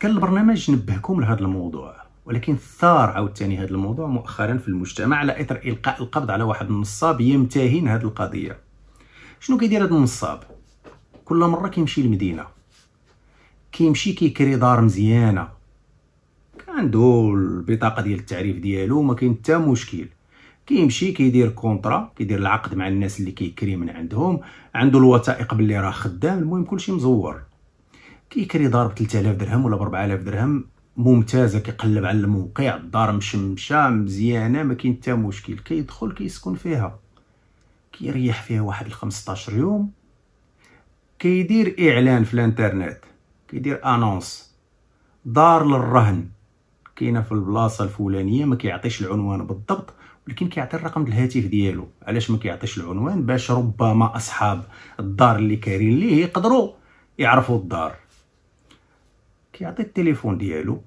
كان البرنامج نبهكم لهذا الموضوع ولكن ثار عاوتاني هذا الموضوع مؤخرا في المجتمع على اثر القاء القبض على واحد النصاب يمتهن هذه القضيه شنو كيدير هذا النصاب كل مره كيمشي للمدينه كيمشي كيكري دار مزيانه عنده البطاقه ديال التعريف ديالو ما كاين حتى مشكل كيمشي كيدير كونطرا كيدير العقد مع الناس اللي كيكري من عندهم عنده الوثائق باللي راه خدام المهم كلشي مزور كيكري ب 3000 درهم ولا ب 4000 درهم ممتازه كيقلب على الموقع الدار مشمشه مزيانه ما كاين حتى مشكل كيدخل كيسكن فيها كيريح فيها واحد ل 15 يوم كيدير اعلان في الانترنت كيدير انونس دار للرهن كاينه في البلاصه الفلانيه ما كيعطيش العنوان بالضبط ولكن كيعطي الرقم الهاتف ديالو علاش ما كيعطيش العنوان باش ربما اصحاب الدار اللي كارين ليه يقدروا يعرفوا الدار كيعطي التليفون ديالو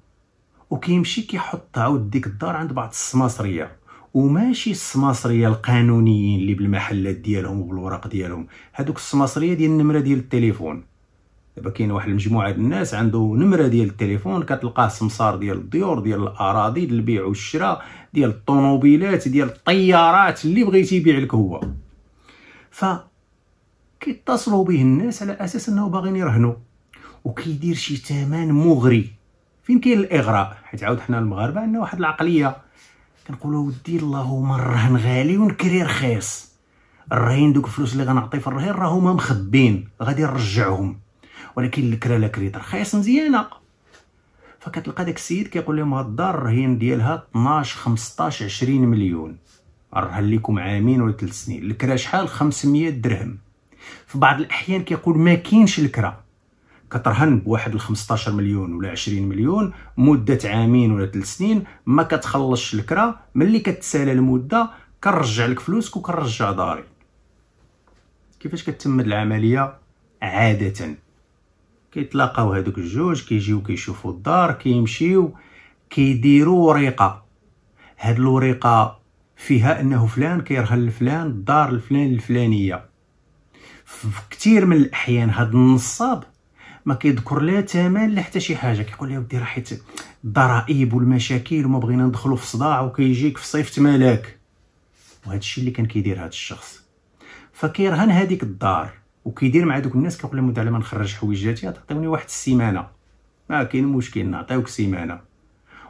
وكيمشي كيحط عاود ديك الدار عند بعض السماصريه وماشي السماصريه القانونيين اللي بالمحلات ديالهم وبالوراق ديالهم هذوك السماصريه ديال النمره ديال التليفون دابا كاين واحد المجموعه ديال الناس عنده نمره ديال التليفون كتلقاه سمسار ديال الديور ديال الاراضي ديال البيع والشراء ديال الطوموبيلات ديال الطيارات اللي بغيتي يبيع لك هو ف كيتصلوا به الناس على اساس انه باغيين يرهنوا وكيدير شي ثمن مغري فين كاين الاغراء حيت عاود حنا المغاربه عندنا واحد العقليه كنقولوا ودي اللهم الرهن غالي ونكري رخيص الرهين دوك الفلوس اللي غنعطي في الرهين هما مخبين غادي نرجعهم ولكن الكرا لا كريت رخيص مزيانه فكتلقى داك السيد كيقول لهم هاد الدار الرهين ديالها 12 15 20 مليون الرهن ليكم عامين ولا 3 سنين الكرا شحال 500 درهم في بعض الاحيان كيقول ما كاينش الكرا كترهن بواحد ال 15 مليون ولا 20 مليون مده عامين ولا ثلاث سنين ما كتخلصش الكرا ملي كتسالى المده كنرجع لك فلوسك وكنرجع داري كيفاش كتتم العمليه عاده كيتلاقاو هادوك الجوج كيجيو كيشوفوا الدار كيمشيو كيديروا وريقه هاد الوريقه فيها انه فلان كيرهن لفلان الدار الفلان الفلانيه في كثير من الاحيان هاد النصاب ما كيذكر لا ثمن لا حتى شي حاجه كيقول لي ودي راه حيت الضرائب والمشاكل وما بغينا ندخلوا في صداع وكيجيك في صيف ملاك وهذا الشيء اللي كان كيدير هذا الشخص فكيرهن هذيك الدار وكيدير مع دوك الناس كيقول لهم على ما نخرج حويجاتي تعطيوني واحد السيمانه ما كاين مشكل نعطيوك سيمانه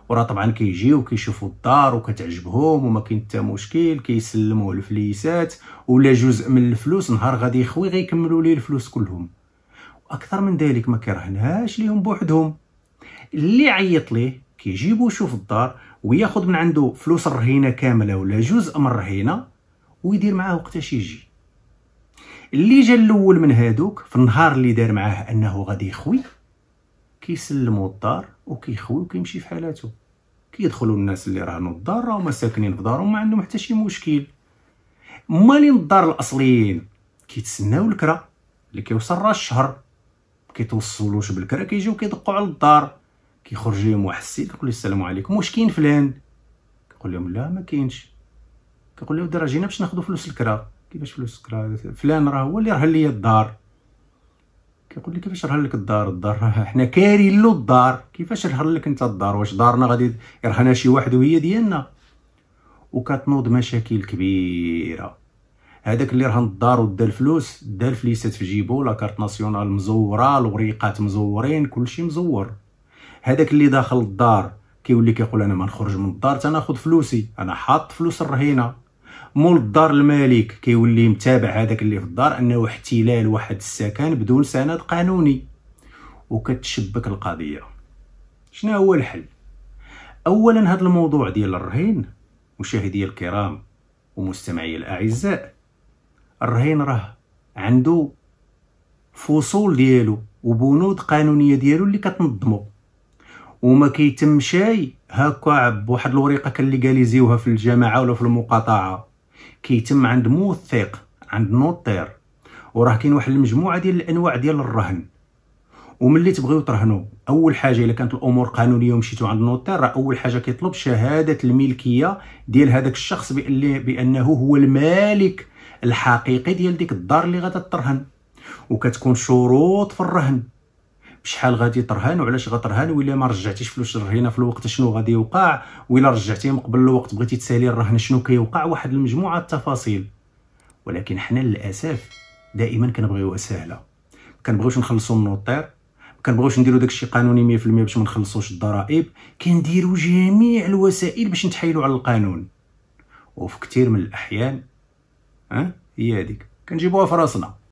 وراه طبعا كيجيو كيشوفوا الدار وكتعجبهم وما كاين حتى مشكل كيسلموه الفليسات ولا جزء من الفلوس نهار غادي يخوي غيكملوا ليه الفلوس كلهم واكثر من ذلك ما كرهناش ليهم بوحدهم اللي عيط ليه كيجيبو يشوف الدار وياخذ من عنده فلوس الرهينه كامله ولا جزء من الرهينه ويدير معاه وقتاش يجي اللي جا الاول من هادوك في النهار اللي دار معاه انه غادي يخوي كيسلمو الدار وكيخوي وكيمشي في حالاته كيدخلوا الناس اللي راهنوا الدار راهما ساكنين في دارهم ما عندهم حتى شي مشكل مالين الدار الاصليين كيتسناو الكرا اللي كيوصل راه الشهر كيتوصلوش بالكرا كيجيو كيدقوا على الدار كيخرج لهم واحد السيد كيقول له السلام عليكم واش كاين فلان كيقول لهم لا ما كاينش كيقول له درا جينا باش ناخذ فلوس الكرا كيفاش فلوس الكرا فلان راه هو اللي رهن ليا الدار كيقول لي كيفاش رهن لك الدار الدار حنا كاري له الدار كيفاش رهن لك انت الدار واش دارنا غادي يرهنها شي واحد وهي ديالنا وكتنوض مشاكل كبيره هذاك اللي راه الدار ودا الفلوس دا الفليسات في جيبو لا كارت ناسيونال مزوره الوريقات مزورين كلشي مزور هذاك اللي داخل الدار كيولي كيقول انا ما نخرج من الدار تناخذ فلوسي انا حاط فلوس الرهينه مول الدار الملك كيولي متابع هذاك اللي في الدار انه احتلال واحد السكن بدون سند قانوني وكتشبك القضيه شنو هو الحل اولا هذا الموضوع ديال الرهين مشاهدي الكرام ومستمعي الاعزاء الرهين راه عنده فصول ديالو وبنود قانونيه ديالو اللي كتنظمو وما كيتمشاي هكا بواحد الوريقه كنليغاليزيوها في الجماعه ولا في المقاطعه كيتم عند موثق عند نوطير وراه كاين واحد المجموعه ديال الانواع ديال الرهن وملي تبغيو ترهنوا اول حاجه الا كانت الامور قانونيه ومشيتو عند نوتير راه اول حاجه كيطلب شهاده الملكيه ديال هذاك الشخص بانه هو المالك الحقيقي ديال ديك الدار اللي غادا ترهن وكتكون شروط في الرهن بشحال غادي ترهن وعلاش غترهن الا ما رجعتيش فلوس الرهينه في الوقت شنو غادي يوقع ولا رجعتيهم قبل الوقت بغيتي تسالي الرهن شنو كيوقع واحد المجموعه التفاصيل ولكن حنا للاسف دائما كنبغيو سهله ما كنبغيوش نخلصوا النوطير ما كنبغيوش نديرو داكشي قانوني 100% باش ما نخلصوش الضرائب كنديرو جميع الوسائل باش نتحايلوا على القانون وفي كثير من الاحيان ها أه؟ هي هذيك كنجيبوها في راسنا